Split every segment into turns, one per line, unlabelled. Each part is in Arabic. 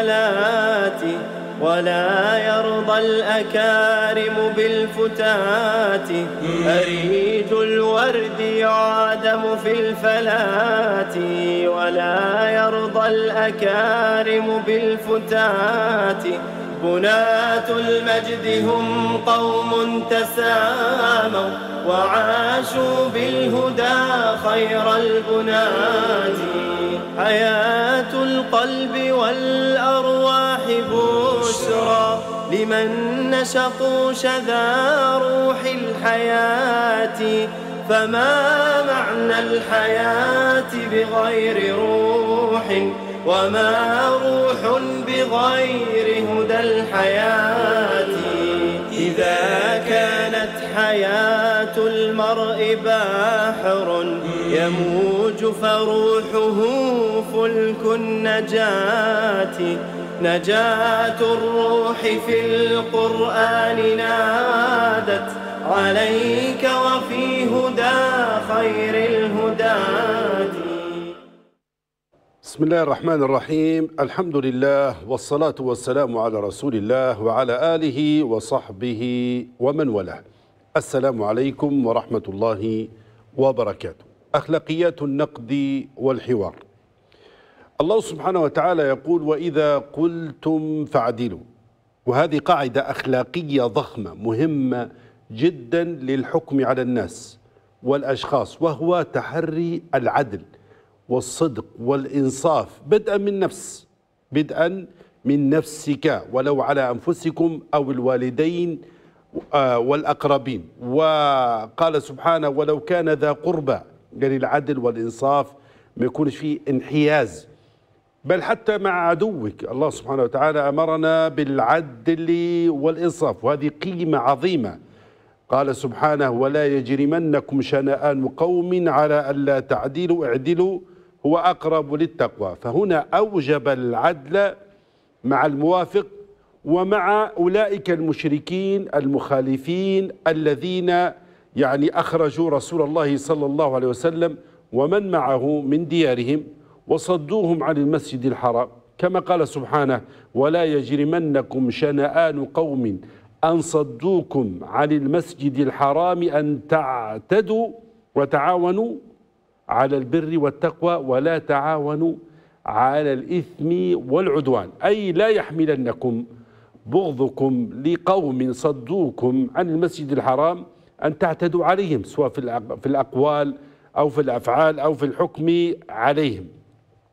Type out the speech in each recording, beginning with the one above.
الآت ولا يرضى الأكارم بالفتات أريج الورد يعدم في الفلات ولا يرضى الأكارم بالفتات بناة المجد هم قوم تساموا وعاشوا بالهدى خير البنات حياة القلب والأرواح بشرى لمن نشقوا شذا روح الحياة فما معنى الحياة بغير روح وما روح بغير هدى الحياة إذا كانت حياة المرء باحر يموج فروحه فلك النجاة نجاة الروح في القرآن نادت عليك وفي هدى خير الهدى
بسم الله الرحمن الرحيم الحمد لله والصلاة والسلام على رسول الله وعلى آله وصحبه ومن والاه السلام عليكم ورحمة الله وبركاته أخلاقيات النقد والحوار الله سبحانه وتعالى يقول وإذا قلتم فعدلوا وهذه قاعدة أخلاقية ضخمة مهمة جدا للحكم على الناس والأشخاص وهو تحري العدل والصدق والإنصاف بدءا من نفس بدءا من نفسك ولو على أنفسكم أو الوالدين آه، والأقربين وقال سبحانه ولو كان ذا قربى يعني العدل والإنصاف ما يكونش فيه انحياز بل حتى مع عدوك الله سبحانه وتعالى أمرنا بالعدل والإنصاف وهذه قيمة عظيمة قال سبحانه ولا يجرمنكم شنآن قوم على ألا تعدلوا اعدلوا هو أقرب للتقوى فهنا أوجب العدل مع الموافق ومع أولئك المشركين المخالفين الذين يعني أخرجوا رسول الله صلى الله عليه وسلم ومن معه من ديارهم وصدوهم عن المسجد الحرام كما قال سبحانه ولا يجرمنكم شنآن قوم أن صدوكم عن المسجد الحرام أن تعتدوا وتعاونوا على البر والتقوى ولا تعاونوا على الإثم والعدوان أي لا يحملنكم بغضكم لقوم صدوكم عن المسجد الحرام أن تعتدوا عليهم سواء في الأقوال أو في الأفعال أو في الحكم عليهم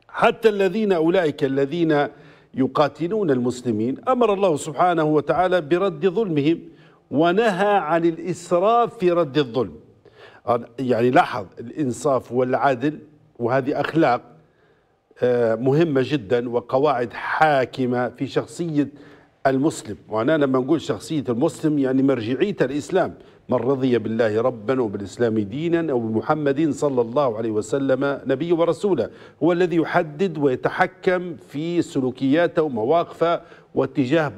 حتى الذين أولئك الذين يقاتلون المسلمين أمر الله سبحانه وتعالى برد ظلمهم ونهى عن الإسراف في رد الظلم يعني لاحظ الإنصاف والعدل وهذه أخلاق آه، مهمة جدا وقواعد حاكمة في شخصية المسلم وأنا لما نقول شخصية المسلم يعني مرجعية الإسلام من رضي بالله ربا وبالإسلام دينا أو بمحمد صلى الله عليه وسلم نبي ورسولا هو الذي يحدد ويتحكم في سلوكياته ومواقفه واتجاه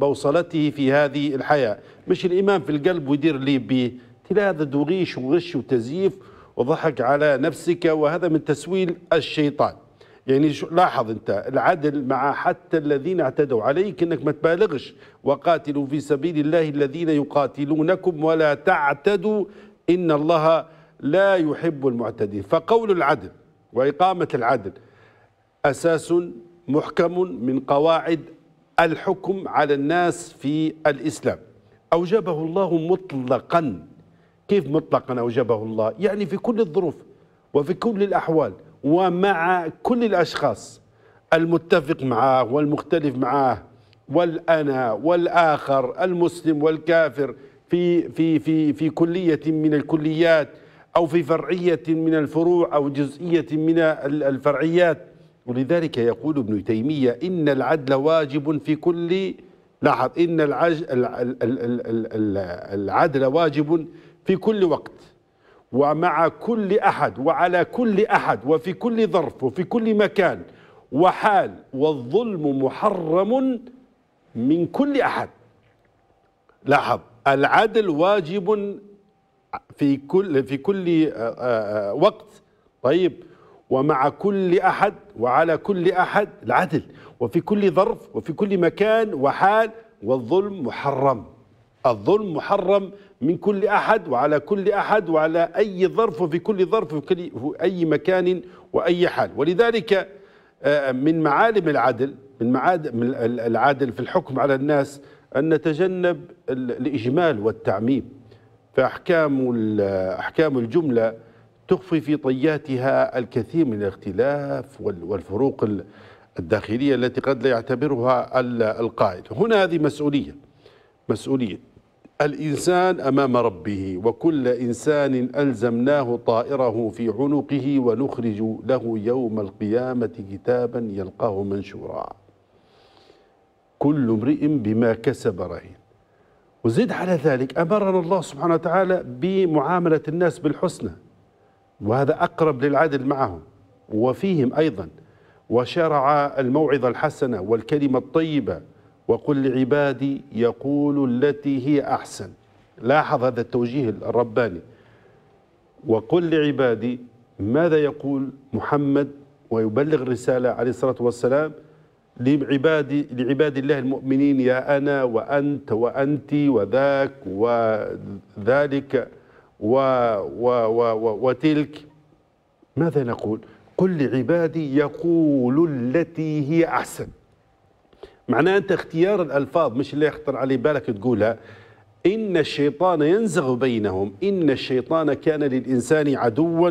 بوصلته في هذه الحياة مش الإمام في القلب ويدير لي به هذا دوغيش وغش وتزييف وضحك على نفسك وهذا من تسويل الشيطان يعني شو لاحظ انت العدل مع حتى الذين اعتدوا عليك انك ما تبالغش وقاتلوا في سبيل الله الذين يقاتلونكم ولا تعتدوا ان الله لا يحب المعتدين فقول العدل واقامه العدل اساس محكم من قواعد الحكم على الناس في الاسلام اوجبه الله مطلقا كيف مطلقا اوجبه الله يعني في كل الظروف وفي كل الاحوال ومع كل الأشخاص المتفق معه والمختلف معه والأنا والآخر المسلم والكافر في في في في كلية من الكليات أو في فرعية من الفروع أو جزئية من الفرعيات ولذلك يقول ابن تيمية إن العدل واجب في كل لاحظ إن العدل واجب في كل وقت ومع كل أحد وعلى كل أحد وفي كل ظرف وفي كل مكان وحال والظلم محرم من كل أحد لاحظ العدل واجب في كل في كل آه، آه، وقت طيب ومع كل احد وعلى كل احد العدل وفي كل ظرف وفي كل مكان وحال والظلم محرم الظلم محرم من كل أحد وعلى كل أحد وعلى أي ظرف وفي كل ظرف وفي أي مكان وأي حال ولذلك آه، من معالم العدل من معالم العدل في الحكم على الناس أن نتجنب الإجمال والتعميم فأحكام أحكام الجملة تخفي في طياتها الكثير من الاختلاف والفروق الداخلية التي قد لا يعتبرها القائد هنا هذه مسؤولية مسؤولية الإنسان أمام ربه وكل إنسان ألزمناه طائره في عنقه ونخرج له يوم القيامة كتابا يلقاه منشورا كل امرئ بما كسب رهين وزد على ذلك أمرنا الله سبحانه وتعالى بمعاملة الناس بالحسنى وهذا أقرب للعدل معهم وفيهم أيضا وشرع الموعظة الحسنة والكلمة الطيبة وقل لعبادي يقول التي هي أحسن لاحظ هذا التوجيه الرباني وقل لعبادي ماذا يقول محمد ويبلغ الرسالة عليه الصلاة والسلام لعبادي لعباد الله المؤمنين يا أنا وأنت وأنت وذاك وذلك و و و و وتلك ماذا نقول قل لعبادي يقول التي هي أحسن معناه انت اختيار الالفاظ مش اللي يخطر على بالك تقولها ان الشيطان ينزغ بينهم ان الشيطان كان للانسان عدوا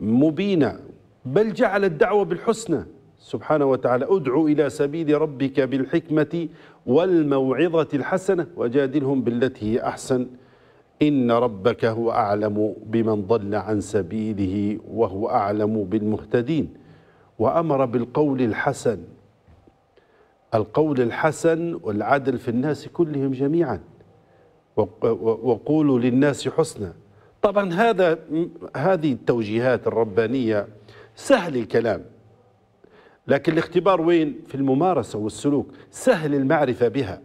مبينا بل جعل الدعوه بالحسنى سبحانه وتعالى ادعو الى سبيل ربك بالحكمه والموعظه الحسنه وجادلهم بالتي هي احسن ان ربك هو اعلم بمن ضل عن سبيله وهو اعلم بالمهتدين وامر بالقول الحسن القول الحسن والعدل في الناس كلهم جميعا وقولوا للناس حسنا طبعا هذا هذه التوجيهات الربانية سهل الكلام لكن الاختبار وين في الممارسة والسلوك سهل المعرفة بها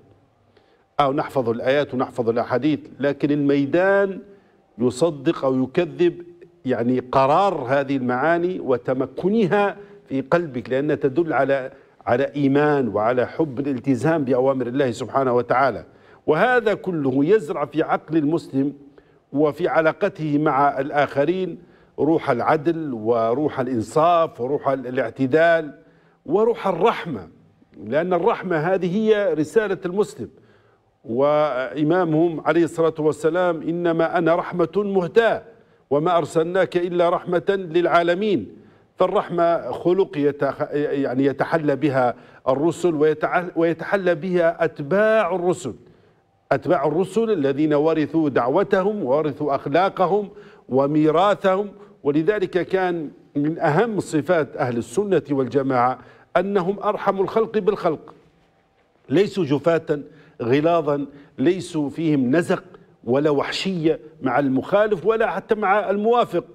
أو آه، نحفظ الآيات ونحفظ الأحاديث لكن الميدان يصدق أو يكذب يعني قرار هذه المعاني وتمكنها في قلبك لأنها تدل على على إيمان وعلى حب الالتزام بأوامر الله سبحانه وتعالى وهذا كله يزرع في عقل المسلم وفي علاقته مع الآخرين روح العدل وروح الإنصاف وروح الاعتدال وروح الرحمة لأن الرحمة هذه هي رسالة المسلم وإمامهم عليه الصلاة والسلام إنما أنا رحمة مهتاة وما أرسلناك إلا رحمة للعالمين فالرحمة خلق يتخ... يعني يتحلى بها الرسل ويتع... ويتحلى بها أتباع الرسل أتباع الرسل الذين ورثوا دعوتهم وورثوا أخلاقهم وميراثهم ولذلك كان من أهم صفات أهل السنة والجماعة أنهم أرحم الخلق بالخلق ليسوا جفاة غلاظا ليسوا فيهم نزق ولا وحشية مع المخالف ولا حتى مع الموافق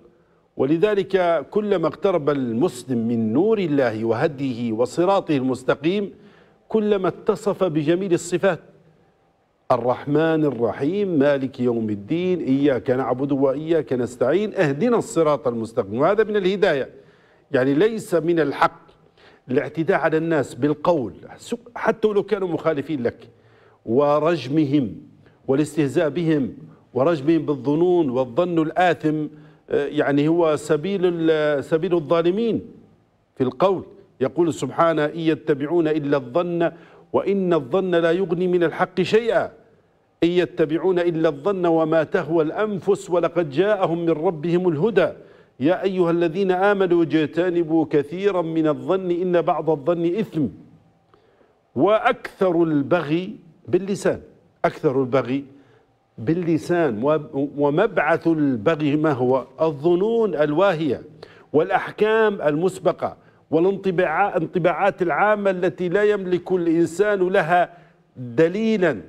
ولذلك كلما اقترب المسلم من نور الله وهديه وصراطه المستقيم كلما اتصف بجميل الصفات الرحمن الرحيم مالك يوم الدين إياك نعبد وإياك نستعين اهدنا الصراط المستقيم وهذا من الهداية يعني ليس من الحق الاعتداء على الناس بالقول حتى لو كانوا مخالفين لك ورجمهم والاستهزاء بهم ورجمهم بالظنون والظن الآثم يعني هو سبيل سبيل الظالمين في القول يقول سبحانه إن يتبعون إلا الظن وإن الظن لا يغني من الحق شيئا إن يتبعون إلا الظن وما تهوى الأنفس ولقد جاءهم من ربهم الهدى يا أيها الذين آمنوا اجتنبوا كثيرا من الظن إن بعض الظن إثم وأكثر البغي باللسان أكثر البغي باللسان ومبعث البغي ما هو الظنون الواهية والأحكام المسبقة والانطباعات العامة التي لا يملك الإنسان لها دليلا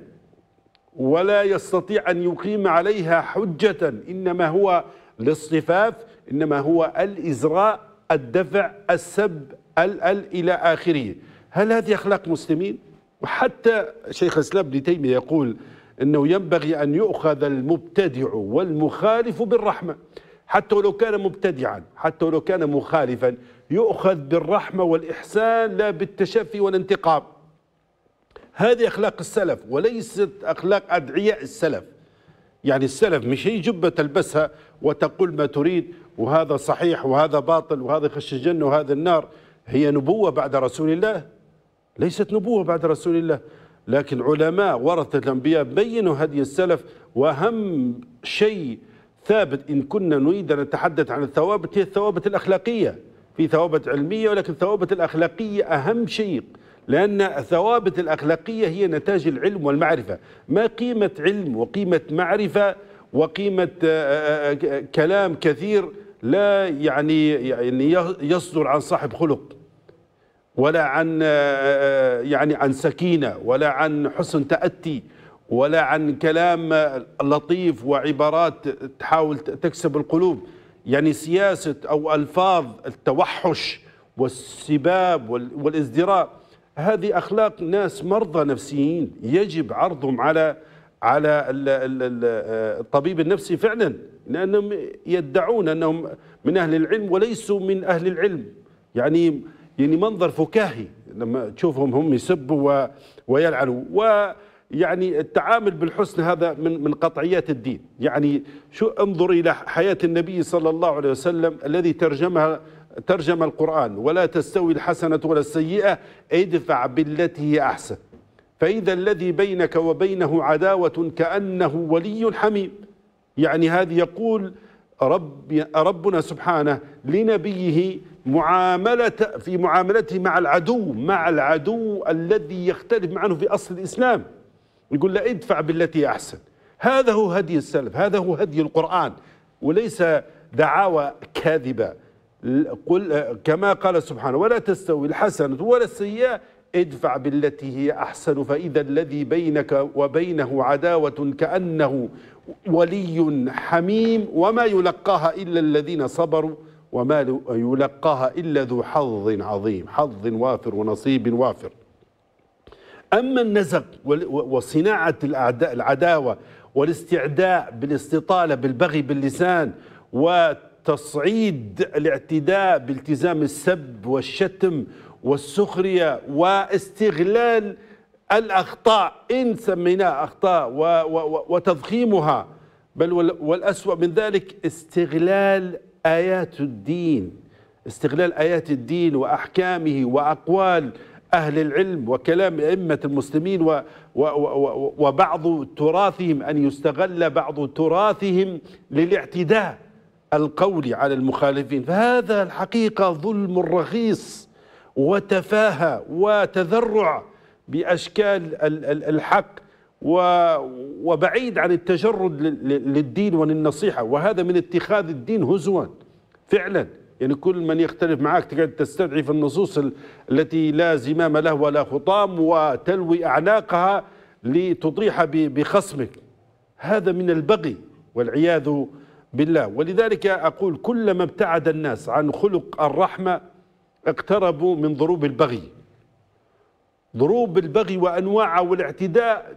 ولا يستطيع أن يقيم عليها حجة إنما هو الاصطفاف إنما هو الإزراء الدفع السب ال ال إلى آخره هل هذه أخلاق مسلمين؟ وحتى شيخ الإسلام ابن تيمية يقول أنه ينبغي أن يؤخذ المبتدع والمخالف بالرحمة حتى ولو كان مبتدعا حتى ولو كان مخالفا يؤخذ بالرحمة والإحسان لا بالتشفي والانتقام هذه أخلاق السلف وليست أخلاق أدعياء السلف يعني السلف مش هي جبة تلبسها وتقول ما تريد وهذا صحيح وهذا باطل وهذا خش الجنة وهذا النار هي نبوة بعد رسول الله ليست نبوة بعد رسول الله لكن علماء ورثة الأنبياء بينوا هدي السلف وأهم شيء ثابت إن كنا نريد أن نتحدث عن الثوابت هي الثوابت الأخلاقية في ثوابت علمية ولكن الثوابت الأخلاقية أهم شيء لأن الثوابت الأخلاقية هي نتاج العلم والمعرفة ما قيمة علم وقيمة معرفة وقيمة آه، آه، آه، كلام كثير لا يعني يعني يصدر عن صاحب خلق ولا عن آه، آه، يعني عن سكينة ولا عن حسن تأتي ولا عن كلام لطيف وعبارات تحاول تكسب القلوب يعني سياسة أو ألفاظ التوحش والسباب والازدراء هذه أخلاق ناس مرضى نفسيين يجب عرضهم على على آه، الطبيب النفسي فعلا لأنهم يدعون أنهم من أهل العلم وليسوا من أهل العلم يعني يعني منظر فكاهي لما تشوفهم هم يسبوا ويلعنوا ويعني التعامل بالحسن هذا من من قطعيات الدين يعني شو انظر الى حياه النبي صلى الله عليه وسلم الذي ترجمها ترجم القران ولا تستوي الحسنه ولا السيئه ادفع بالتي هي احسن فاذا الذي بينك وبينه عداوه كانه ولي حميم يعني هذا يقول رب ربنا سبحانه لنبيه معاملة في معاملته مع العدو مع العدو الذي يختلف عنه في أصل الإسلام يقول له ادفع بالتي أحسن هذا هو هدي السلف هذا هو هدي القرآن وليس دعاوى كاذبة قل كما قال سبحانه ولا تستوي الحسنة ولا السيئة ادفع بالتي هي أحسن فإذا الذي بينك وبينه عداوة كأنه ولي حميم وما يلقاها إلا الذين صبروا وما يلقاها إلا ذو حظ عظيم حظ وافر ونصيب وافر أما النزق وصناعة العداوة والاستعداء بالاستطالة بالبغي باللسان وتصعيد الاعتداء بالتزام السب والشتم والسخرية واستغلال الأخطاء إن سميناها أخطاء وتضخيمها بل والأسوأ من ذلك استغلال آيات الدين استغلال آيات الدين وأحكامه وأقوال أهل العلم وكلام أئمة المسلمين وبعض تراثهم أن يستغل بعض تراثهم للاعتداء القولي على المخالفين فهذا الحقيقة ظلم رخيص وتفاهة وتذرع بأشكال الحق وبعيد عن التجرد للدين وللنصيحة وهذا من اتخاذ الدين هزوا فعلا يعني كل من يختلف معك تقعد تستدعي في النصوص التي لا زمام له ولا خطام وتلوي أعناقها لتطيح بخصمك هذا من البغي والعياذ بالله ولذلك أقول كلما ابتعد الناس عن خلق الرحمة اقتربوا من ضروب البغي ضروب البغي وأنواعه والاعتداء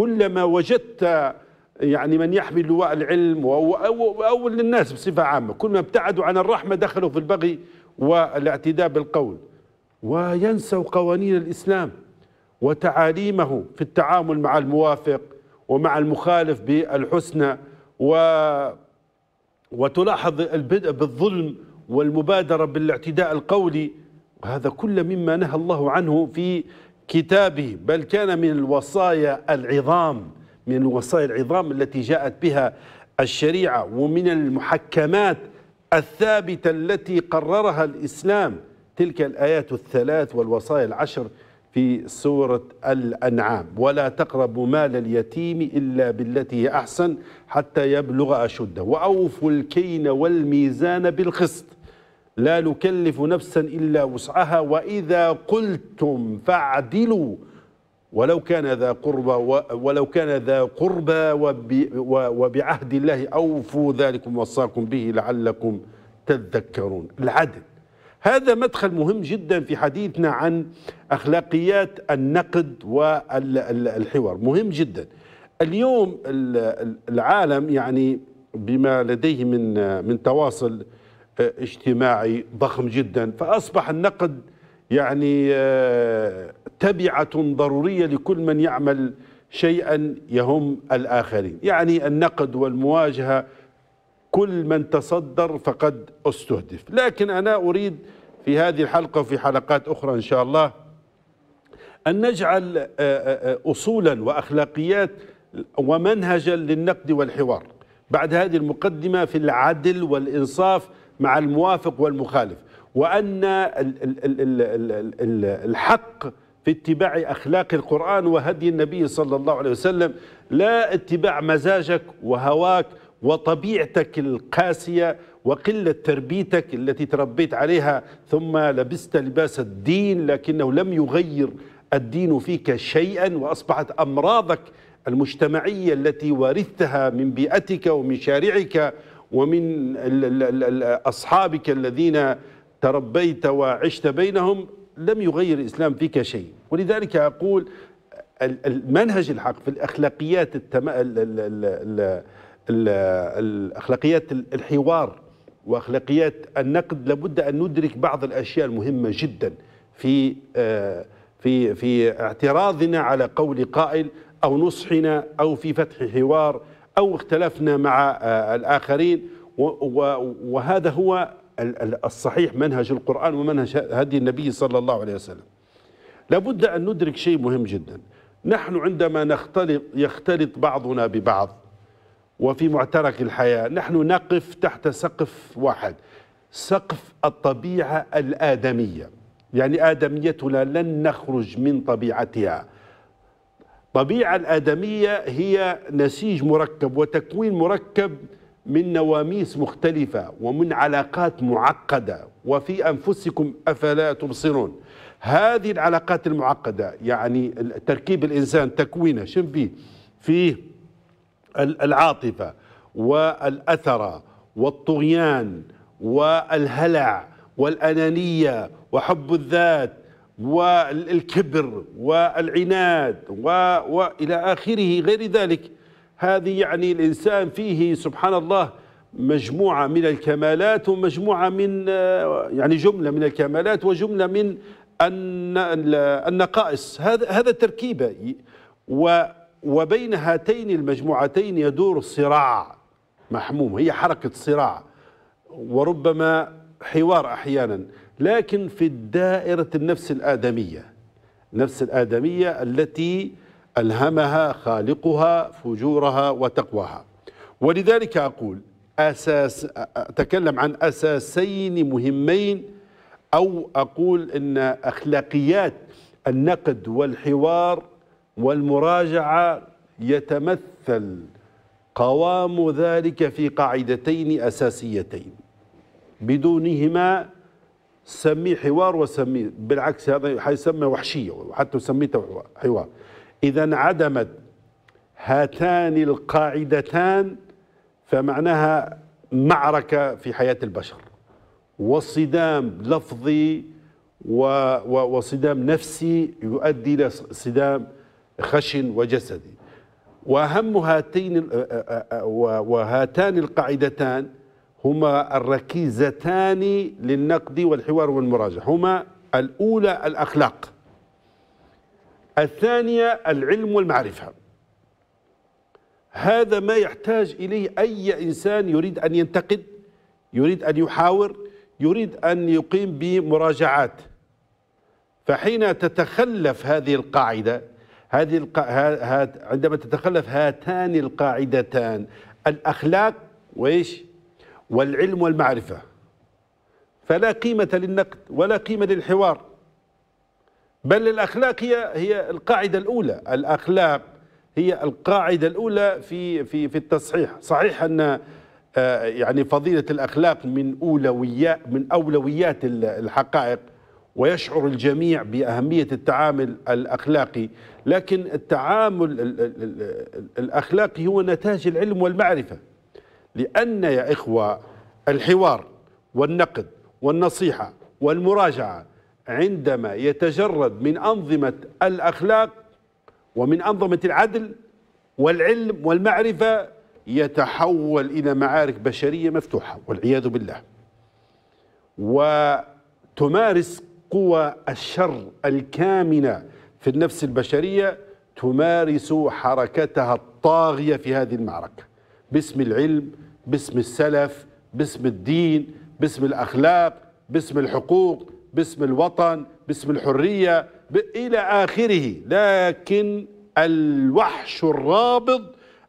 كلما وجدت يعني من يحمل لواء العلم أو للناس بصفة عامة كلما ابتعدوا عن الرحمة دخلوا في البغي والاعتداء بالقول وينسوا قوانين الإسلام وتعاليمه في التعامل مع الموافق ومع المخالف بالحسنى و وتلاحظ البدء بالظلم والمبادرة بالاعتداء القولي وهذا كل مما نهى الله عنه في كتابه بل كان من الوصايا العظام من الوصايا العظام التي جاءت بها الشريعة ومن المحكمات الثابتة التي قررها الإسلام تلك الآيات الثلاث والوصايا العشر في سورة الأنعام ولا تقربوا مال اليتيم إلا بالتي هي أحسن حتى يبلغ أشده وأوفوا الكين والميزان بالقسط لا نكلف نفسا إلا وسعها وإذا قلتم فاعدلوا ولو كان ذا قربى ولو كان ذا قربى وبعهد الله أوفوا ذلكم وصاكم به لعلكم تذكرون العدل هذا مدخل مهم جدا في حديثنا عن أخلاقيات النقد والحوار مهم جدا اليوم العالم يعني بما لديه من من تواصل اجتماعي ضخم جدا فأصبح النقد يعني آه، تبعة ضرورية لكل من يعمل شيئا يهم الآخرين يعني النقد والمواجهة كل من تصدر فقد استهدف لكن أنا أريد في هذه الحلقة وفي حلقات أخرى إن شاء الله أن نجعل آه، آه، أصولا وأخلاقيات ومنهجا للنقد والحوار بعد هذه المقدمة في العدل والإنصاف مع الموافق والمخالف وأن الحق في اتباع أخلاق القرآن وهدي النبي صلى الله عليه وسلم لا اتباع مزاجك وهواك وطبيعتك القاسية وقلة تربيتك التي تربيت عليها ثم لبست لباس الدين لكنه لم يغير الدين فيك شيئا وأصبحت أمراضك المجتمعية التي ورثتها من بيئتك ومن شارعك ومن أصحابك الذين تربيت وعشت بينهم لم يغير الإسلام فيك شيء ولذلك أقول المنهج الحق في الأخلاقيات التم... الأخلاقيات الحوار وأخلاقيات النقد لابد أن ندرك بعض الأشياء المهمة جدا في في في اعتراضنا على قول قائل أو نصحنا أو في فتح حوار أو اختلفنا مع آه، الآخرين وهذا هو الصحيح منهج القرآن ومنهج هدي النبي صلى الله عليه وسلم لابد أن ندرك شيء مهم جدا نحن عندما نختلط يختلط بعضنا ببعض وفي معترك الحياة نحن نقف تحت سقف واحد سقف الطبيعة الآدمية يعني آدميتنا لن نخرج من طبيعتها الطبيعة الآدمية هي نسيج مركب وتكوين مركب من نواميس مختلفة ومن علاقات معقدة وفي أنفسكم أفلا تبصرون هذه العلاقات المعقدة يعني تركيب الإنسان تكوينه شن فيه فيه العاطفة والأثرة والطغيان والهلع والأنانية وحب الذات والكبر والعناد و... وإلى آخره غير ذلك هذه يعني الإنسان فيه سبحان الله مجموعة من الكمالات ومجموعة من يعني جملة من الكمالات وجملة من النقائص هذا هذا تركيبة وبين هاتين المجموعتين يدور صراع محموم هي حركة صراع وربما حوار أحيانا لكن في الدائرة النفس الآدمية نفس الآدمية التي ألهمها خالقها فجورها وتقواها ولذلك أقول أساس أتكلم عن أساسين مهمين أو أقول أن أخلاقيات النقد والحوار والمراجعة يتمثل قوام ذلك في قاعدتين أساسيتين بدونهما سميه حوار وسميه بالعكس هذا حيسمى وحشية وحتى سميته حوار إذا انعدمت هاتان القاعدتان فمعناها معركة في حياة البشر وصدام لفظي وصدام نفسي يؤدي إلى صدام خشن وجسدي وأهم هاتين وهاتان القاعدتان هما الركيزتان للنقد والحوار والمراجع هما الأولى الأخلاق الثانية العلم والمعرفة هذا ما يحتاج إليه أي إنسان يريد أن ينتقد يريد أن يحاور يريد أن يقيم بمراجعات فحين تتخلف هذه القاعدة هذه الق... هات... عندما تتخلف هاتان القاعدتان الأخلاق وإيش والعلم والمعرفة فلا قيمة للنقد ولا قيمة للحوار بل الأخلاق هي هي القاعدة الأولى الأخلاق هي القاعدة الأولى في في في التصحيح صحيح أن آه، يعني فضيلة الأخلاق من أولويات من أولويات الحقائق ويشعر الجميع بأهمية التعامل الأخلاقي لكن التعامل الأخلاقي هو نتاج العلم والمعرفة لأن يا إخوة الحوار والنقد والنصيحة والمراجعة عندما يتجرد من أنظمة الأخلاق ومن أنظمة العدل والعلم والمعرفة يتحول إلى معارك بشرية مفتوحة والعياذ بالله وتمارس قوى الشر الكامنة في النفس البشرية تمارس حركتها الطاغية في هذه المعركة باسم العلم باسم السلف باسم الدين باسم الأخلاق باسم الحقوق باسم الوطن باسم الحرية ب... إلى آخره لكن الوحش الرابض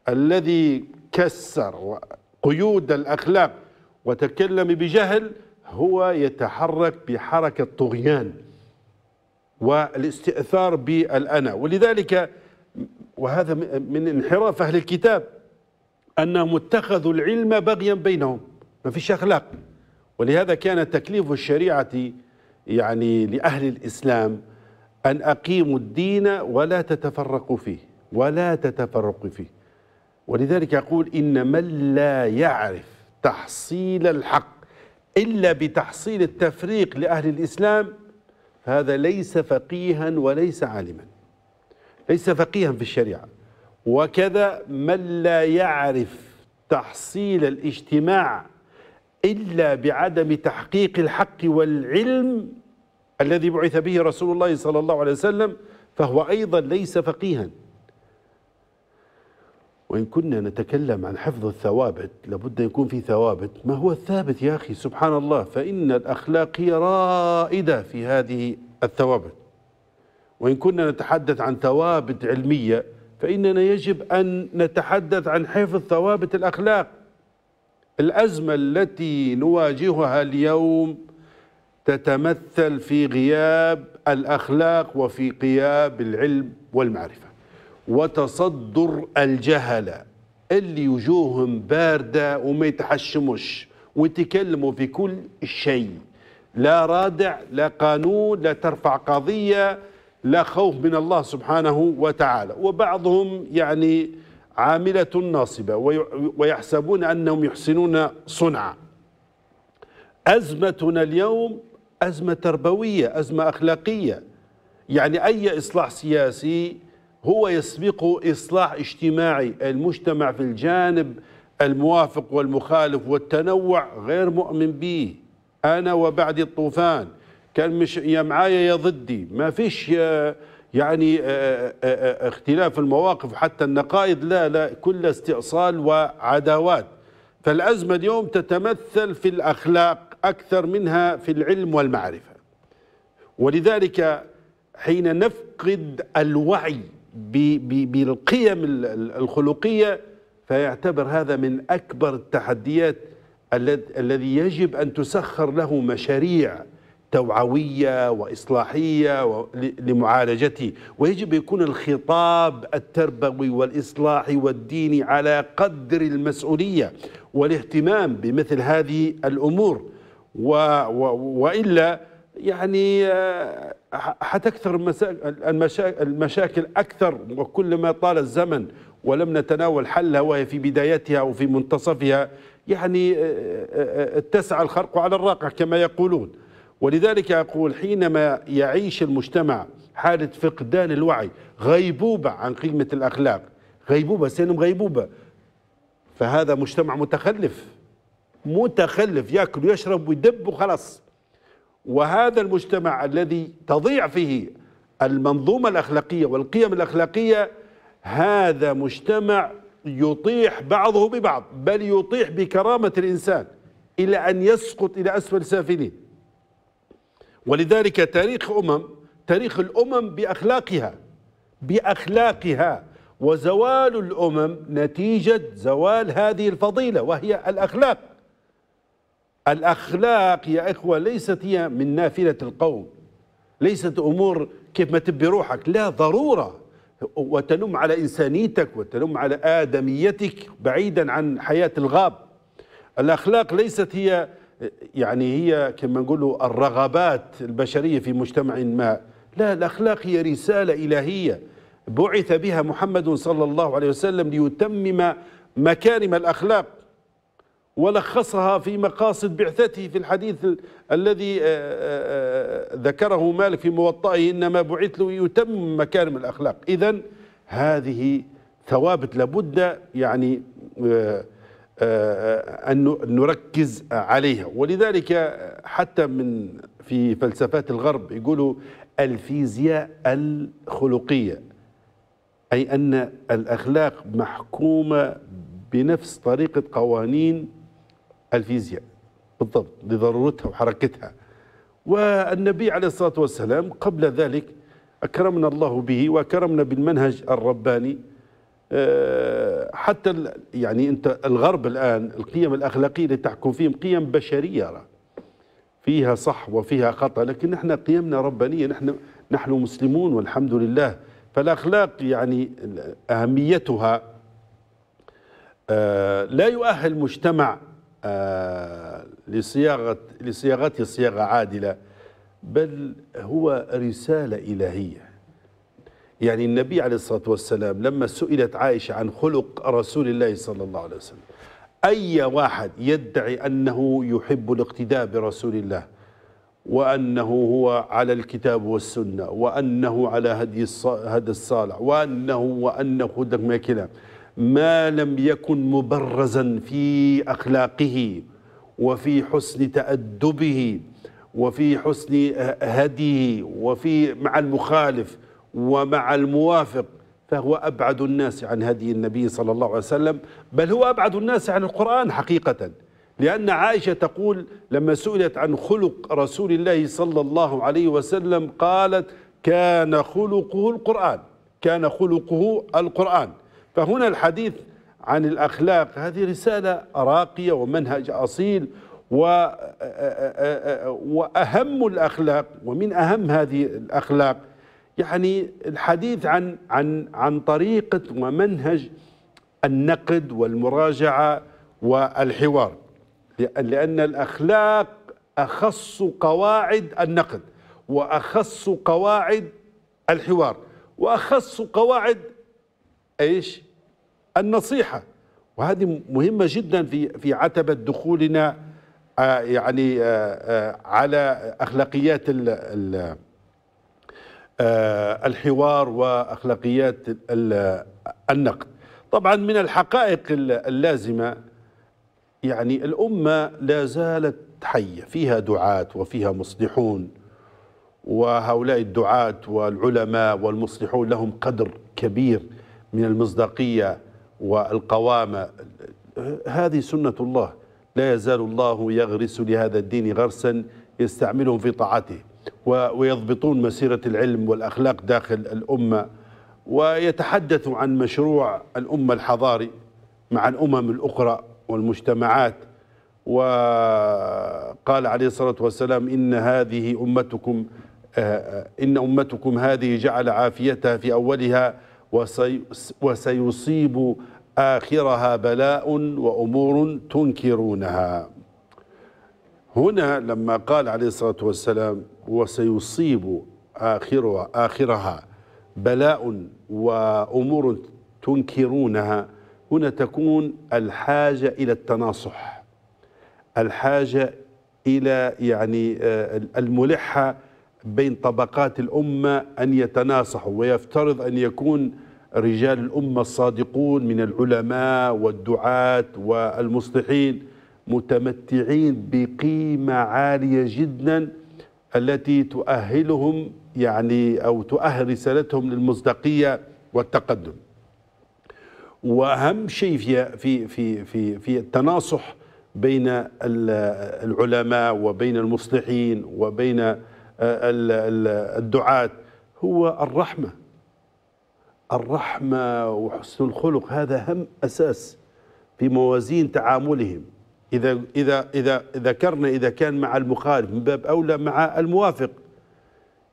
الذي كسر قيود الأخلاق وتكلم بجهل هو يتحرك بحركة طغيان والاستئثار بالأنا ولذلك وهذا من انحراف أهل الكتاب أنهم اتخذوا العلم بغيا بينهم ما فيش أخلاق ولهذا كان تكليف الشريعة يعني لأهل الإسلام أن أقيموا الدين ولا تتفرقوا فيه ولا تتفرقوا فيه ولذلك يقول إن من لا يعرف تحصيل الحق إلا بتحصيل التفريق لأهل الإسلام فهذا ليس فقيها وليس عالما ليس فقيها في الشريعة وكذا من لا يعرف تحصيل الاجتماع إلا بعدم تحقيق الحق والعلم الذي بعث به رسول الله صلى الله عليه وسلم فهو أيضا ليس فقيها وإن كنا نتكلم عن حفظ الثوابت لابد أن يكون في ثوابت ما هو الثابت يا أخي سبحان الله فإن الأخلاق هي رائدة في هذه الثوابت وإن كنا نتحدث عن ثوابت علمية فإننا يجب أن نتحدث عن حفظ ثوابت الأخلاق الأزمة التي نواجهها اليوم تتمثل في غياب الأخلاق وفي غياب العلم والمعرفة وتصدر الجهلة اللي وجوههم باردة وما يتحشموش ويتكلموا في كل شيء لا رادع لا قانون لا ترفع قضية لا خوف من الله سبحانه وتعالى وبعضهم يعني عاملة ناصبة ويحسبون أنهم يحسنون صنعا أزمتنا اليوم أزمة تربوية أزمة أخلاقية يعني أي إصلاح سياسي هو يسبق إصلاح اجتماعي المجتمع في الجانب الموافق والمخالف والتنوع غير مؤمن به أنا وبعد الطوفان كان مش يا معايا يا ضدي ما فيش يعني آه، آه، آه، اختلاف المواقف حتى النقائض لا لا كل استئصال وعداوات فالأزمة اليوم تتمثل في الأخلاق أكثر منها في العلم والمعرفة ولذلك حين نفقد الوعي بالقيم الخلقية فيعتبر هذا من أكبر التحديات الذي يجب أن تسخر له مشاريع توعوية وإصلاحية لمعالجته ويجب يكون الخطاب التربوي والإصلاحي والديني على قدر المسؤولية والاهتمام بمثل هذه الأمور و و وإلا يعني آه، حتكثر المشاكل أكثر وكلما طال الزمن ولم نتناول حلها وهي في بدايتها أو في منتصفها يعني آه، آه، اتسع الخرق على الراقع كما يقولون ولذلك أقول حينما يعيش المجتمع حالة فقدان الوعي غيبوبة عن قيمة الأخلاق غيبوبة سينم غيبوبة فهذا مجتمع متخلف متخلف يأكل ويشرب ويدب وخلاص وهذا المجتمع الذي تضيع فيه المنظومة الأخلاقية والقيم الأخلاقية هذا مجتمع يطيح بعضه ببعض بل يطيح بكرامة الإنسان إلى أن يسقط إلى أسفل سافلين ولذلك تاريخ أمم تاريخ الأمم بأخلاقها بأخلاقها وزوال الأمم نتيجة زوال هذه الفضيلة وهي الأخلاق الأخلاق يا إخوة ليست هي من نافلة القوم ليست أمور كيف ما تبي روحك لا ضرورة وتنم على إنسانيتك وتنم على آدميتك بعيدا عن حياة الغاب الأخلاق ليست هي يعني هي كما نقولوا الرغبات البشرية في مجتمع ما لا الأخلاق هي رسالة إلهية بعث بها محمد صلى الله عليه وسلم ليتمم مكارم الأخلاق ولخصها في مقاصد بعثته في الحديث الذي آه، آه، آه، ذكره مالك في موطئه إنما بعث له يتمم مكارم الأخلاق إذا هذه ثوابت لابد يعني أن نركز عليها ولذلك حتى من في فلسفات الغرب يقولوا الفيزياء الخلقية أي أن الأخلاق محكومة بنفس طريقة قوانين الفيزياء بالضبط لضرورتها وحركتها والنبي عليه الصلاة والسلام قبل ذلك أكرمنا الله به وأكرمنا بالمنهج الرباني آه، حتى يعني انت الغرب الان القيم الاخلاقيه اللي تحكم فيهم قيم بشريه فيها صح وفيها خطا لكن نحن قيمنا ربانيه نحن نحن مسلمون والحمد لله فالاخلاق يعني اهميتها آه، لا يؤهل مجتمع آه، لصياغه لصياغته صياغه عادله بل هو رساله الهيه يعني النبي عليه الصلاة والسلام لما سئلت عائشة عن خلق رسول الله صلى الله عليه وسلم أي واحد يدعي أنه يحب الاقتداء برسول الله وأنه هو على الكتاب والسنة وأنه على هدي الصالح وأنه وأنه خدك ما كلام ما لم يكن مبرزا في أخلاقه وفي حسن تأدبه وفي حسن هديه وفي مع المخالف ومع الموافق فهو أبعد الناس عن هدي النبي صلى الله عليه وسلم بل هو أبعد الناس عن القرآن حقيقة لأن عائشة تقول لما سئلت عن خلق رسول الله صلى الله عليه وسلم قالت كان خلقه القرآن كان خلقه القرآن فهنا الحديث عن الأخلاق هذه رسالة راقية ومنهج أصيل و وأهم الأخلاق ومن أهم هذه الأخلاق يعني الحديث عن عن عن طريقه ومنهج النقد والمراجعه والحوار لان الاخلاق اخص قواعد النقد واخص قواعد الحوار واخص قواعد ايش النصيحه وهذه مهمه جدا في في عتبه دخولنا آه، يعني آه، آه، على اخلاقيات ال آه، الحوار واخلاقيات النقد طبعا من الحقائق اللازمه يعني الامه لا زالت حيه فيها دعاه وفيها مصلحون وهؤلاء الدعاه والعلماء والمصلحون لهم قدر كبير من المصداقيه والقوامه هذه سنه الله لا يزال الله يغرس لهذا الدين غرسا يستعملهم في طاعته ويضبطون مسيرة العلم والأخلاق داخل الأمة ويتحدث عن مشروع الأمة الحضاري مع الأمم الأخرى والمجتمعات وقال عليه الصلاة والسلام إن هذه أمتكم آه، إن أمتكم هذه جعل عافيتها في أولها وسيصيب آخرها بلاء وأمور تنكرونها هنا لما قال عليه الصلاة والسلام وسيصيب آخرها, آخرها بلاء وأمور تنكرونها هنا تكون الحاجة إلى التناصح الحاجة إلى يعني آه، الملحة بين طبقات الأمة أن يتناصحوا ويفترض أن يكون رجال الأمة الصادقون من العلماء والدعاة والمصلحين متمتعين بقيمة عالية جدا التي تؤهلهم يعني أو تؤهل رسالتهم للمصداقية والتقدم وأهم شيء في في في في في التناصح بين العلماء وبين المصلحين وبين الدعاة هو الرحمة الرحمة وحسن الخلق هذا هم أساس في موازين تعاملهم إذا إذا إذا ذكرنا إذا كان مع المخالف من باب أولى مع الموافق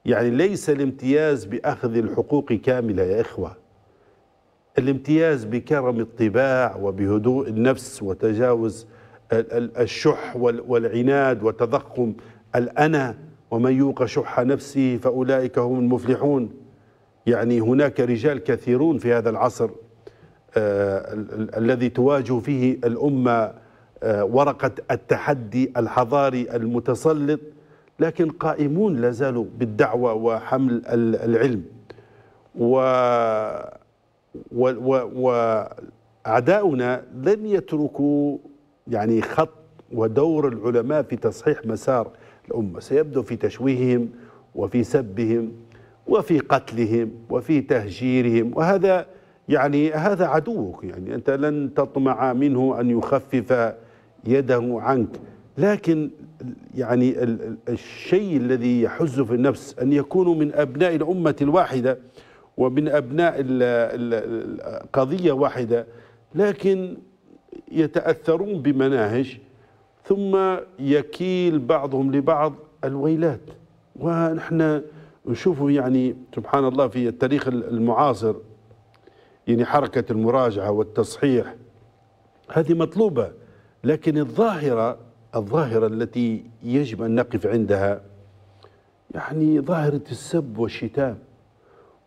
يعني ليس الامتياز بأخذ الحقوق كاملة يا إخوة الامتياز بكرم الطباع وبهدوء النفس وتجاوز الشح والعناد وتضخم الأنا ومن يوق شح نفسه فأولئك هم المفلحون يعني هناك رجال كثيرون في هذا العصر آه، الذي تواجه فيه الأمة آه، ورقة التحدي الحضاري المتسلط لكن قائمون لا زالوا بالدعوة وحمل العلم و وأعداؤنا لن يتركوا يعني خط ودور العلماء في تصحيح مسار الأمة سيبدو في تشويههم وفي سبهم وفي قتلهم وفي تهجيرهم وهذا يعني هذا عدوك يعني أنت لن تطمع منه أن يخفف يده عنك لكن يعني الشيء الذي يحز في النفس أن يكونوا من أبناء الأمة الواحدة ومن أبناء قضية واحدة لكن يتأثرون بمناهج ثم يكيل بعضهم لبعض الويلات ونحن نشوفه يعني سبحان الله في التاريخ المعاصر يعني حركة المراجعة والتصحيح هذه مطلوبة لكن الظاهرة الظاهرة التي يجب أن نقف عندها يعني ظاهرة السب والشتام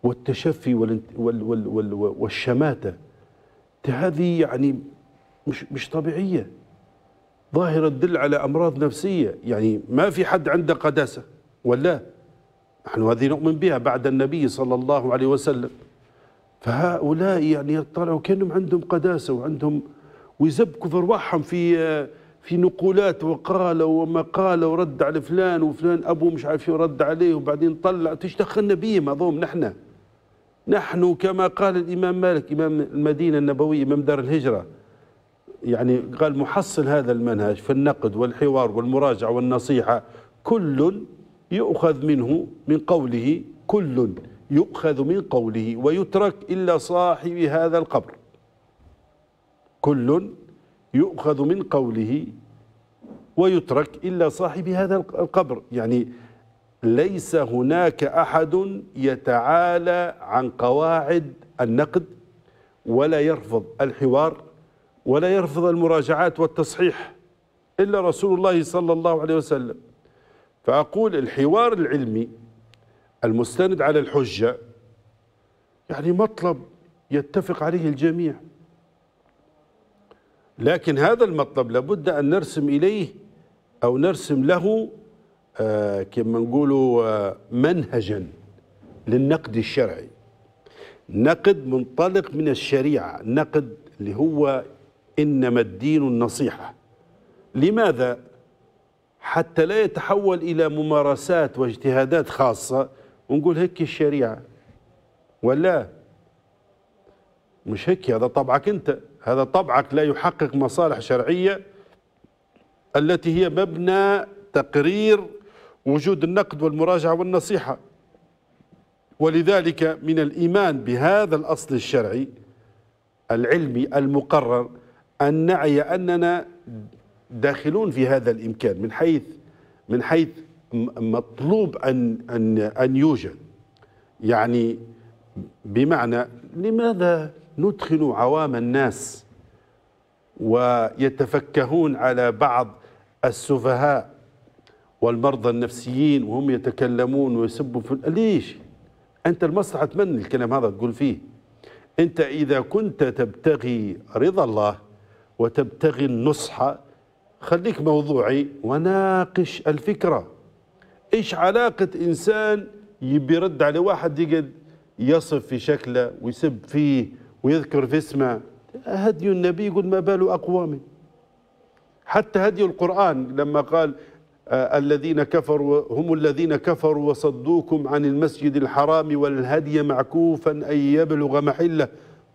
والتشفي والشماتة هذه يعني مش, مش طبيعية ظاهرة تدل على أمراض نفسية يعني ما في حد عنده قداسة ولا نحن هذه نؤمن بها بعد النبي صلى الله عليه وسلم فهؤلاء يعني يطلعوا كأنهم عندهم قداسة وعندهم ويزبكوا في ارواحهم في في نقولات وقال وما قال ورد على فلان وفلان ابو مش عارف يرد عليه وبعدين طلع ايش دخلنا بهم هذوم نحن نحن كما قال الامام مالك امام المدينه النبويه امام دار الهجره يعني قال محصل هذا المنهج في النقد والحوار والمراجعه والنصيحه كل يؤخذ منه من قوله كل يؤخذ من قوله ويترك الا صاحب هذا القبر كل يؤخذ من قوله ويترك إلا صاحب هذا القبر يعني ليس هناك أحد يتعالى عن قواعد النقد ولا يرفض الحوار ولا يرفض المراجعات والتصحيح إلا رسول الله صلى الله عليه وسلم فأقول الحوار العلمي المستند على الحجة يعني مطلب يتفق عليه الجميع لكن هذا المطلب لابد أن نرسم إليه أو نرسم له آه كما نقولوا آه منهجا للنقد الشرعي نقد منطلق من الشريعة نقد اللي هو إنما الدين النصيحة لماذا؟ حتى لا يتحول إلى ممارسات واجتهادات خاصة ونقول هيك الشريعة ولا مش هيك هذا طبعك أنت هذا طبعك لا يحقق مصالح شرعية التي هي مبنى تقرير وجود النقد والمراجعة والنصيحة ولذلك من الإيمان بهذا الأصل الشرعي العلمي المقرر أن نعي أننا داخلون في هذا الإمكان من حيث من حيث مطلوب أن أن أن يوجد يعني بمعنى لماذا ندخل عوام الناس ويتفكهون على بعض السفهاء والمرضى النفسيين وهم يتكلمون ويسبوا في ليش أنت المصلحة من الكلام هذا تقول فيه أنت إذا كنت تبتغي رضا الله وتبتغي النصح خليك موضوعي وناقش الفكرة إيش علاقة إنسان يبي يرد على واحد يقعد يصف في شكله ويسب فيه ويذكر في اسمه هدي النبي يقول ما بال أقوام حتى هدي القرآن لما قال آه، الذين كفروا هم الذين كفروا وصدوكم عن المسجد الحرام والهدي معكوفا أن يبلغ محله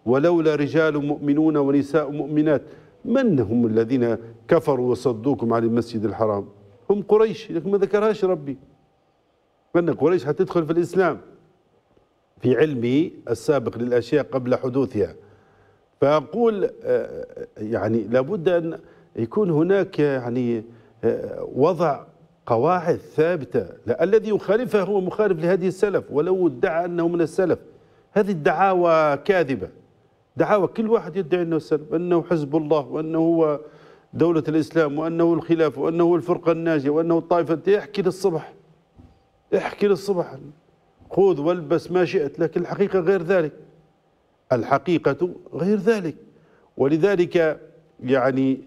ولولا رجال مؤمنون ونساء مؤمنات من هم الذين كفروا وصدوكم عن المسجد الحرام هم قريش لكن ما ذكرهاش ربي من قريش حتدخل في الإسلام في علمي السابق للأشياء قبل حدوثها فأقول آه، آه، يعني لابد أن يكون هناك يعني آه، وضع قواعد ثابتة الذي يخالفها هو مخالف لهذه السلف ولو ادعى أنه من السلف هذه الدعاوى كاذبة دعاوى كل واحد يدعي أنه السلف أنه حزب الله وأنه هو دولة الإسلام وأنه الخلاف وأنه الفرقة الناجية وأنه الطائفة يحكي للصبح احكي للصبح خذ والبس ما شئت لكن الحقيقة غير ذلك الحقيقة غير ذلك ولذلك يعني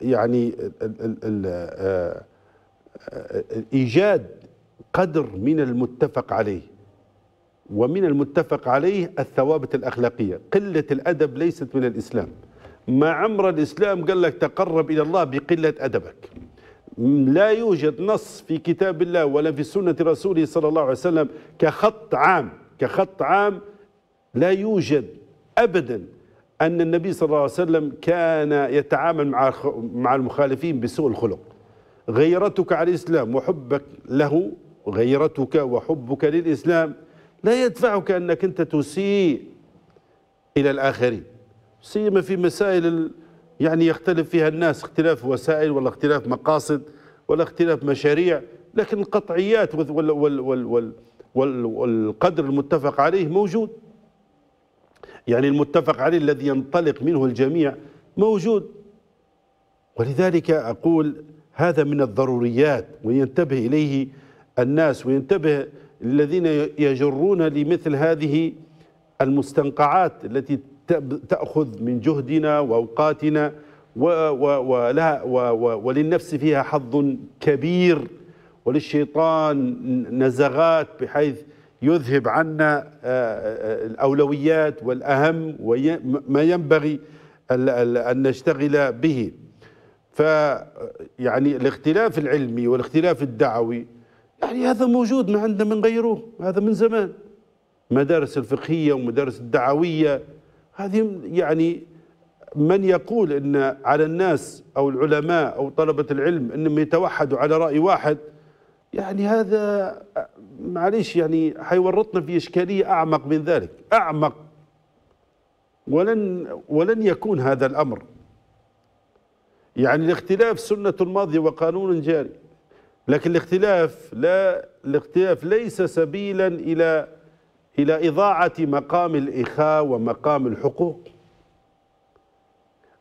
يعني آه، آه، ايجاد قدر من المتفق عليه ومن المتفق عليه الثوابت الاخلاقيه قله الادب ليست من الاسلام ما عمر الاسلام قال لك تقرب الى الله بقله ادبك لا يوجد نص في كتاب الله ولا في سنة رسوله صلى الله عليه وسلم كخط عام كخط عام لا يوجد أبدا أن النبي صلى الله عليه وسلم كان يتعامل مع مع المخالفين بسوء الخلق غيرتك على الإسلام وحبك له غيرتك وحبك للإسلام لا يدفعك أنك أنت تسيء إلى الآخرين سيما في مسائل يعني يختلف فيها الناس اختلاف وسائل ولا اختلاف مقاصد ولا اختلاف مشاريع لكن القطعيات وال وال وال وال والقدر المتفق عليه موجود يعني المتفق عليه الذي ينطلق منه الجميع موجود ولذلك أقول هذا من الضروريات وينتبه إليه الناس وينتبه الذين يجرون لمثل هذه المستنقعات التي تأخذ من جهدنا وأوقاتنا ولها وللنفس فيها حظ كبير وللشيطان نزغات بحيث يذهب عنا آه، آه، الأولويات والأهم وما ينبغي أن نشتغل به فيعني الاختلاف العلمي والاختلاف الدعوي يعني هذا موجود ما عندنا من غيره هذا من زمان مدارس الفقهية ومدارس الدعوية هذه يعني من يقول ان على الناس او العلماء او طلبه العلم انهم يتوحدوا على راي واحد يعني هذا معليش يعني حيورطنا في اشكاليه اعمق من ذلك اعمق ولن ولن يكون هذا الامر يعني الاختلاف سنه ماضيه وقانون جاري لكن الاختلاف لا الاختلاف ليس سبيلا الى إلى إضاعة مقام الإخاء ومقام الحقوق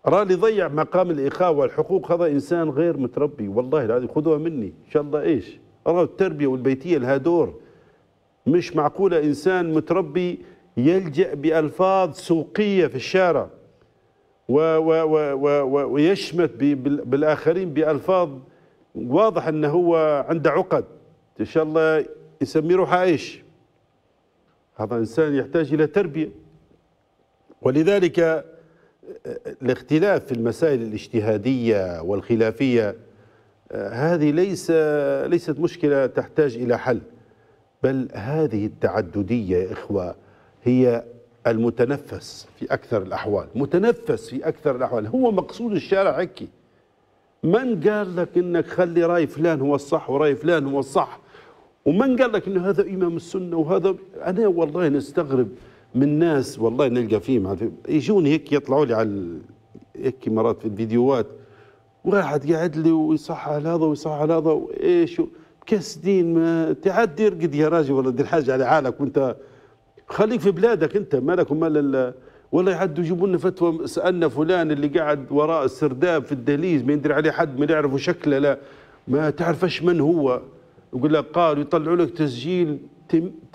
راني ضيع مقام الإخاء والحقوق هذا إنسان غير متربي والله العظيم خذوها مني إن شاء الله إيش أرى التربية والبيتية لها دور مش معقولة إنسان متربي يلجأ بألفاظ سوقية في الشارع و و و و و ويشمت بالآخرين بألفاظ واضح أنه هو عنده عقد إن شاء الله يسمي روحه إيش هذا إنسان يحتاج إلى تربية ولذلك آه، الاختلاف في المسائل الاجتهادية والخلافية آه، هذه ليس ليست مشكلة تحتاج إلى حل بل هذه التعددية يا إخوة هي المتنفس في أكثر الأحوال متنفس في أكثر الأحوال هو مقصود الشارع هكي من قال لك إنك خلي رأي فلان هو الصح ورأي فلان هو الصح ومن قال لك انه هذا امام السنه وهذا انا والله نستغرب من ناس والله نلقى فيهم يجون هيك يطلعوا لي على هيك مرات في الفيديوهات واحد قاعد لي ويصح على هذا ويصح على هذا وايش مكسدين ما تعدي ارقد يا راجل ولا دير حاجه على حالك وانت خليك في بلادك انت مالك ومال والله يعدوا يجيبوا لنا فتوى سالنا فلان اللي قاعد وراء السرداب في الدهليز ما يدري عليه حد ما يعرفه شكله لا ما تعرفش من هو يقول لك قال يطلعوا لك تسجيل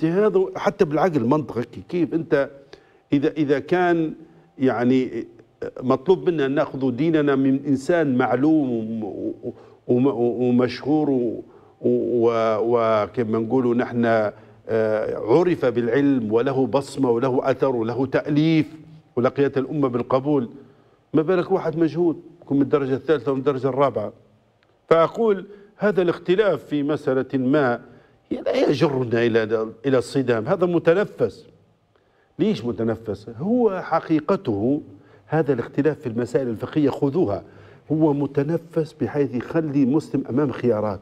هذا حتى بالعقل منطقي كيف انت اذا اذا كان يعني مطلوب منا ان ناخذ ديننا من انسان معلوم ومشهور وكما نقولوا نحن آه، عرف بالعلم وله بصمه وله اثر وله تاليف ولقيت الامه بالقبول ما بالك واحد مجهود يكون من الدرجه الثالثه ومن الدرجه الرابعه فاقول هذا الاختلاف في مسألة ما لا يجرنا إلى إلى الصدام هذا متنفس ليش متنفس هو حقيقته هذا الاختلاف في المسائل الفقهية خذوها هو متنفس بحيث يخلي المسلم أمام خيارات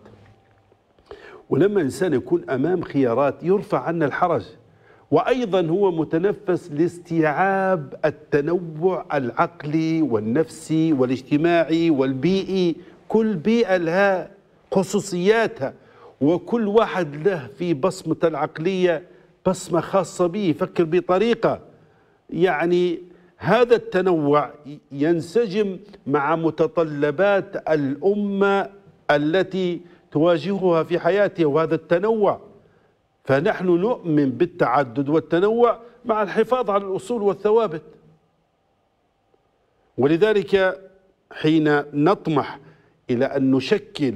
ولما الإنسان يكون أمام خيارات يرفع عنا الحرج وأيضا هو متنفس لاستيعاب التنوع العقلي والنفسي والاجتماعي والبيئي كل بيئة لها خصوصياتها وكل واحد له في بصمته العقلية بصمة خاصة به يفكر بطريقة يعني هذا التنوع ينسجم مع متطلبات الأمة التي تواجهها في حياتها وهذا التنوع فنحن نؤمن بالتعدد والتنوع مع الحفاظ على الأصول والثوابت ولذلك حين نطمح إلى أن نشكل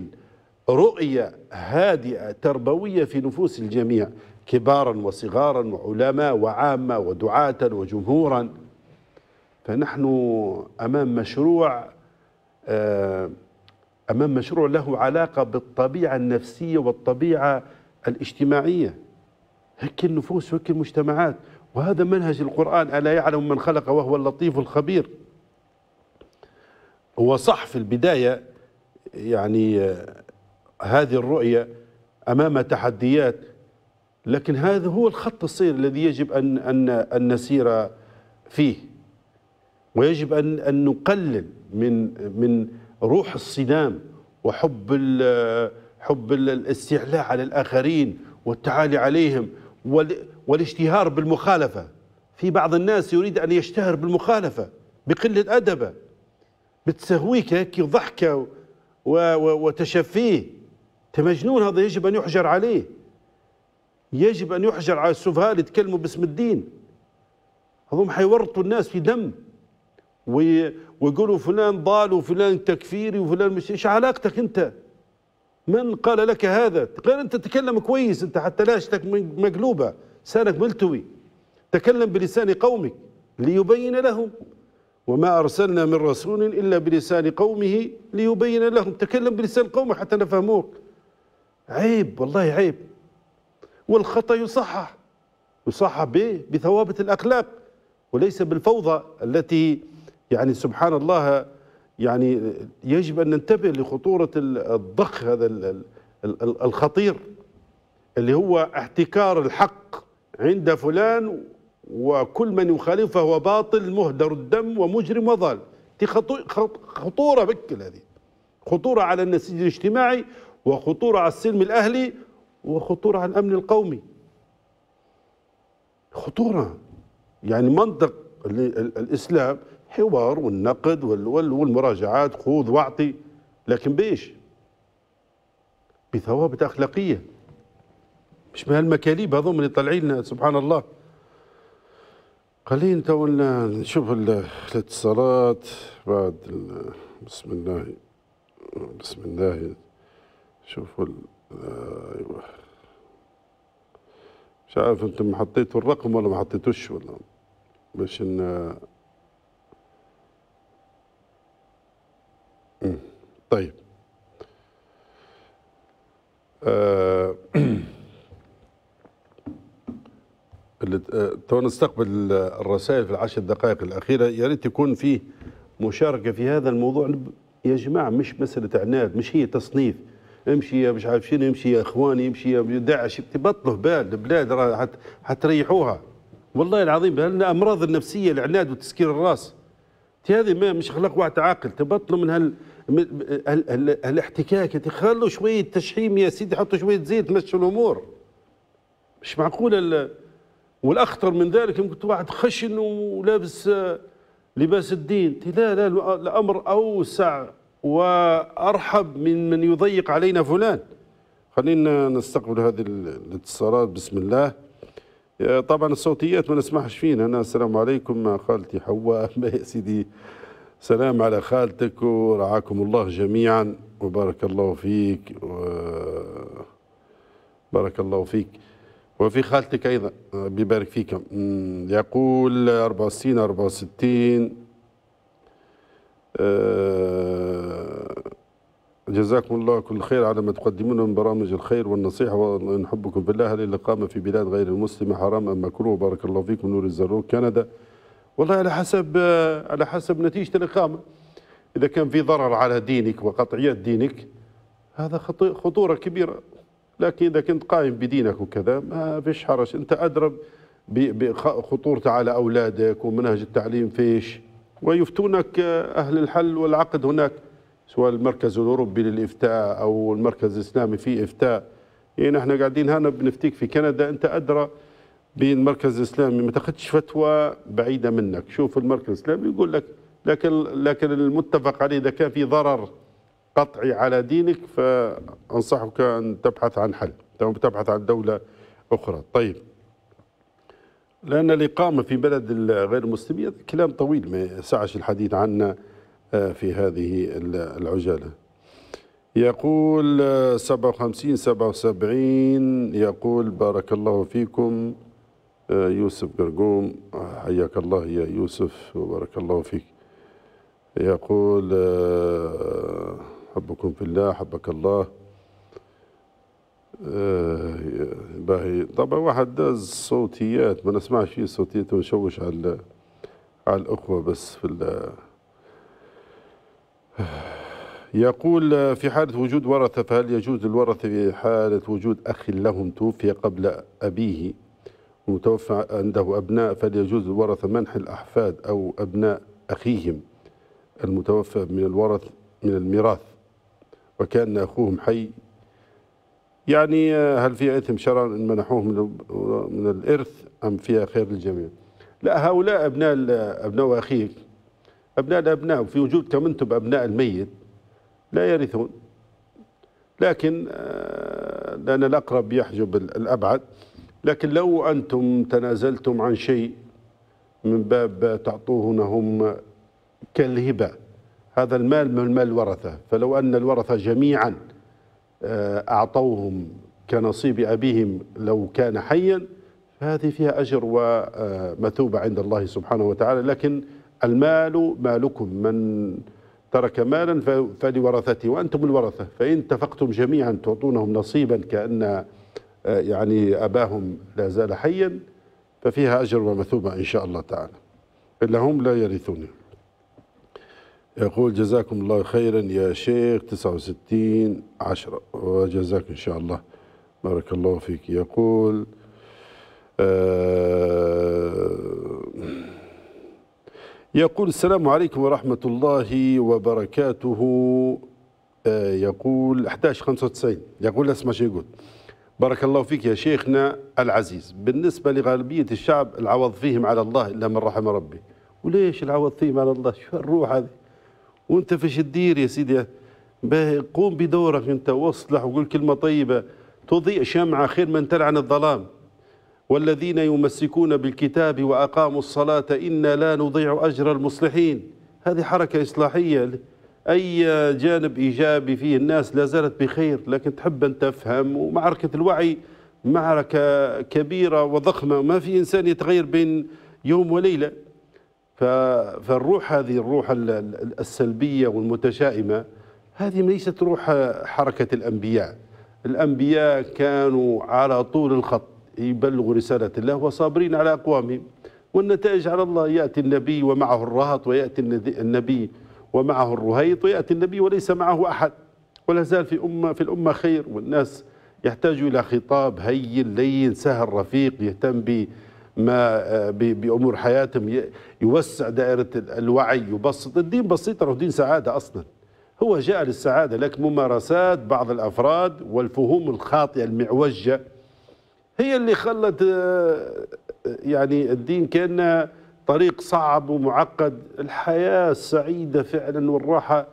رؤية هادئة تربوية في نفوس الجميع كبارا وصغارا وعلماء وعامة ودعاة وجمهورا فنحن أمام مشروع آه، أمام مشروع له علاقة بالطبيعة النفسية والطبيعة الاجتماعية هيك النفوس وهيك المجتمعات وهذا منهج القرآن ألا يعلم من خلق وهو اللطيف الخبير هو صح في البداية يعني آه، هذه الرؤية أمام تحديات لكن هذا هو الخط الصير الذي يجب أن, أن, أن نسير فيه ويجب أن, أن نقلل من, من روح الصدام وحب حب الاستعلاء على الآخرين والتعالي عليهم والاشتهار بالمخالفة في بعض الناس يريد أن يشتهر بالمخالفة بقلة أدبه بتسهويك هيك ضحكة وتشفيه مجنون هذا يجب أن يحجر عليه يجب أن يحجر على السفهاء اللي يتكلموا باسم الدين هذوم حيورطوا الناس في دم ويقولوا فلان ضال وفلان تكفيري وفلان مش ايش علاقتك انت من قال لك هذا غير انت تتكلم كويس انت حتى لاشتك مقلوبه لسانك ملتوي تكلم بلسان قومك ليبين لهم وما ارسلنا من رسول الا بلسان قومه ليبين لهم تكلم بلسان قومه حتى نفهموك عيب والله عيب والخطأ يصحح يصحح به بثوابت الأخلاق وليس بالفوضى التي يعني سبحان الله يعني يجب أن ننتبه لخطورة الضخ هذا الخطير اللي هو احتكار الحق عند فلان وكل من يخالفه هو باطل مهدر الدم ومجرم وضال دي خطورة بكل هذه خطورة على النسيج الاجتماعي وخطورة على السلم الأهلي وخطورة على الأمن القومي خطورة يعني منطق الإسلام حوار والنقد والمراجعات خوض واعطي لكن بإيش بثوابت أخلاقية مش بهالمكاليب هذو من اللي طالعين لنا سبحان الله خلينا تولنا نشوف الاتصالات بعد بسم الله بسم الله شوفوا ال... آه، ايوه مش عارف انتم حطيتوا الرقم ولا ما حطيتوش ولا باش ان طيب آه،, آه تو نستقبل الرسائل في العشر دقائق الأخيرة يا ريت تكون فيه مشاركة في هذا الموضوع يا جماعة مش مسألة عناد مش هي تصنيف امشي يا مش عارف شنو امشي يا اخواني امشي يا داعش تبطلوا بال البلاد راه حتريحوها والله العظيم الامراض النفسيه العناد وتسكير الراس هذه ما مش خلق واحد عاقل تبطلوا من هال الاحتكاك خلوا شويه تشحيم يا سيدي حطوا شويه زيت مشوا الامور مش معقوله والاخطر من ذلك كنت واحد خشن ولابس آه، لباس الدين لا لا الامر اوسع وارحب من من يضيق علينا فلان خلينا نستقبل هذه الاتصالات بسم الله طبعا الصوتيات ما نسمعش فينا انا السلام عليكم خالتي حواء يا سيدي سلام على خالتك ورعاكم الله جميعا وبارك الله فيك و... بارك الله فيك وفي خالتك ايضا بيبارك فيكم يقول 64 64 آه، جزاكم الله كل خير على ما تقدمونه من برامج الخير والنصيحة ونحبكم بالله للإقامة في بلاد غير المسلمة حرام أم مكروه بارك الله فيكم نور الزروق كندا والله على حسب آه، على حسب نتيجة الإقامة إذا كان في ضرر على دينك وقطعيات دينك هذا خطورة كبيرة لكن إذا كنت قائم بدينك وكذا ما فيش حرج أنت أدرب بخطورته على أولادك ومنهج التعليم فيش ويفتونك أهل الحل والعقد هناك سواء المركز الأوروبي للإفتاء أو المركز الإسلامي في إفتاء يعني إيه، احنا قاعدين هنا بنفتيك في كندا أنت أدرى بالمركز الإسلامي ما تاخذش فتوى بعيدة منك شوف المركز الإسلامي يقول لك لكن لكن المتفق عليه إذا كان في ضرر قطعي على دينك فأنصحك أن تبحث عن حل تبحث عن دولة أخرى طيب لأن الإقامة في بلد غير المسلمية كلام طويل ما يسعش الحديث عنه آه، في هذه العجالة يقول 57 آه، 77 يقول بارك الله فيكم آه، يوسف قرقوم حياك الله يا يوسف وبارك الله فيك يقول حبكم في الله حبك الله آه باهي طبعا واحد داز صوتيات ما نسمعش فيه صوتيات ونشوش على على الأخوة بس في يقول في حالة وجود ورثة فهل يجوز الورثة في حالة وجود أخ لهم توفي قبل أبيه ومتوفى عنده أبناء فهل يجوز الورثة منح الأحفاد أو أبناء أخيهم المتوفى من الورث من الميراث وكان أخوهم حي يعني آه، هل فيها إثم شرعا أن منحوه من الإرث أم فيها خير للجميع لا هؤلاء أبناء أبناء أخيك أبناء الأبناء في وجودكم أنتم أبناء الميت لا يرثون لكن آه، لأن الأقرب يحجب الأبعد لكن لو أنتم تنازلتم عن شيء من باب تعطونهم كالهبة هذا المال من مال الورثة فلو أن الورثة جميعا آه، أعطوهم كنصيب أبيهم لو كان حيا فهذه فيها أجر ومثوبة عند الله سبحانه وتعالى لكن المال مالكم من ترك مالا فلورثته وأنتم الورثة فإن اتفقتم جميعا تعطونهم نصيبا كأن آه، يعني أباهم لا زال حيا ففيها أجر ومثوبة إن شاء الله تعالى إلا هم لا يرثونه يقول جزاكم الله خيرا يا شيخ 69 10 وجزاك إن شاء الله بارك الله فيك يقول آه، يقول السلام عليكم ورحمة الله وبركاته آه، يقول 11 95 يقول اسمع شو يقول بارك الله فيك يا شيخنا العزيز بالنسبة لغالبية الشعب العوض فيهم على الله إلا من رحم ربي وليش العوض فيهم على الله شو الروح هذه وانت فاش تدير يا سيدي قوم بدورك انت واصلح وقول كلمه طيبه تضيء شمعه خير من تلعن الظلام والذين يمسكون بالكتاب واقاموا الصلاه انا لا نضيع اجر المصلحين هذه حركه اصلاحيه اي جانب ايجابي فيه الناس لا زالت بخير لكن تحب ان تفهم ومعركه الوعي معركه كبيره وضخمه ما في انسان يتغير بين يوم وليله فالروح هذه الروح السلبية والمتشائمة هذه ليست روح حركة الأنبياء الأنبياء كانوا على طول الخط يبلغوا رسالة الله وصابرين على أقوامهم والنتائج على الله يأتي النبي ومعه الرهط ويأتي النبي ومعه الرهيط ويأتي النبي وليس معه أحد ولا زال في أمة في الأمة خير والناس يحتاجوا إلى خطاب هين لين سهل رفيق يهتم به ما آه، بامور حياتهم يوسع دائره الوعي يبسط الدين بسيط راه دين سعاده اصلا هو جاء للسعاده لكن ممارسات بعض الافراد والفهوم الخاطئه المعوجه هي اللي خلت آه، يعني الدين كان طريق صعب ومعقد الحياه السعيده فعلا والراحه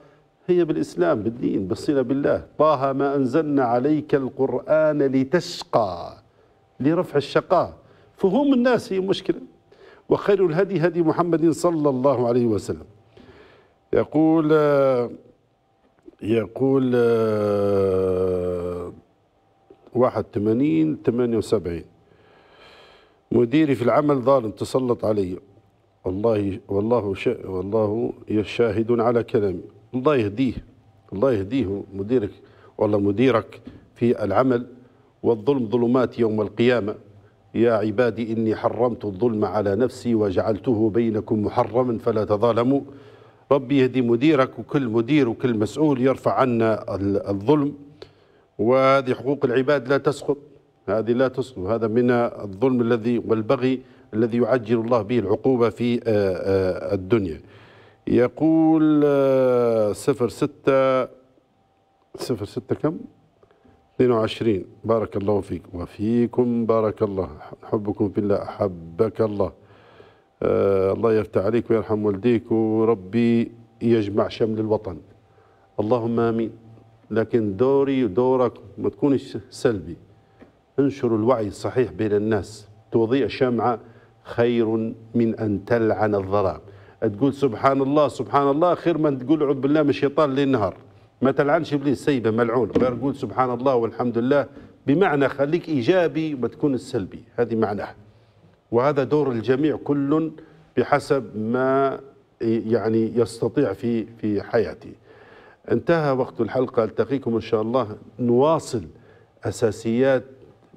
هي بالاسلام بالدين بالصله بالله طه ما انزلنا عليك القران لتشقى لرفع الشقاء فهم الناس هي مشكلة وخير الهدي هدي محمد صلى الله عليه وسلم يقول يقول 81 78 مديري في العمل ظالم تسلط علي والله والله والله شاهد على كلامي الله يهديه الله يهديه مديرك والله مديرك في العمل والظلم ظلمات يوم القيامه يا عبادي إني حرمت الظلم على نفسي وجعلته بينكم محرما فلا تظالموا ربي يهدي مديرك وكل مدير وكل مسؤول يرفع عنا الظلم وهذه حقوق العباد لا تسقط هذه لا تسقط هذا من الظلم الذي والبغي الذي يعجل الله به العقوبة في آه، آه، الدنيا يقول آه، صفر ستة صفر ستة كم؟ 22 بارك الله فيك وفيكم بارك الله حبكم في الله أحبك الله آه الله يفتح عليك ويرحم والديك وربي يجمع شمل الوطن اللهم آمين لكن دوري ودورك ما تكونش سلبي انشر الوعي الصحيح بين الناس توضيع شمعة خير من أن تلعن الظلام تقول سبحان الله سبحان الله خير من تقول أعوذ بالله من الشيطان ليل نهار ما تلعنش ابليس سيبه ملعون غير قول سبحان الله والحمد لله بمعنى خليك ايجابي وما تكون السلبي هذه معناها وهذا دور الجميع كل بحسب ما يعني يستطيع في في حياته انتهى وقت الحلقه التقيكم ان شاء الله نواصل اساسيات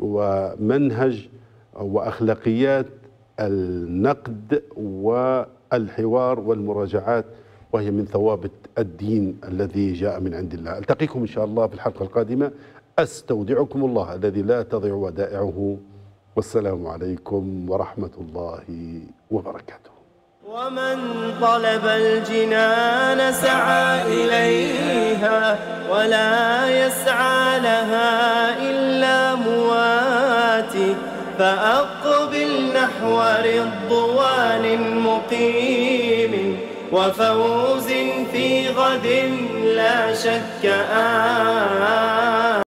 ومنهج واخلاقيات النقد والحوار والمراجعات وهي من ثوابت الدين الذي جاء من عند الله التقيكم إن شاء الله في الحلقة القادمة أستودعكم الله الذي لا تضيع ودائعه والسلام عليكم ورحمة الله وبركاته
ومن طلب الجنان سعى إليها ولا يسعى لها إلا مواتي فأقبل نحو رضوان مقيم وفوز في غد لا شك آه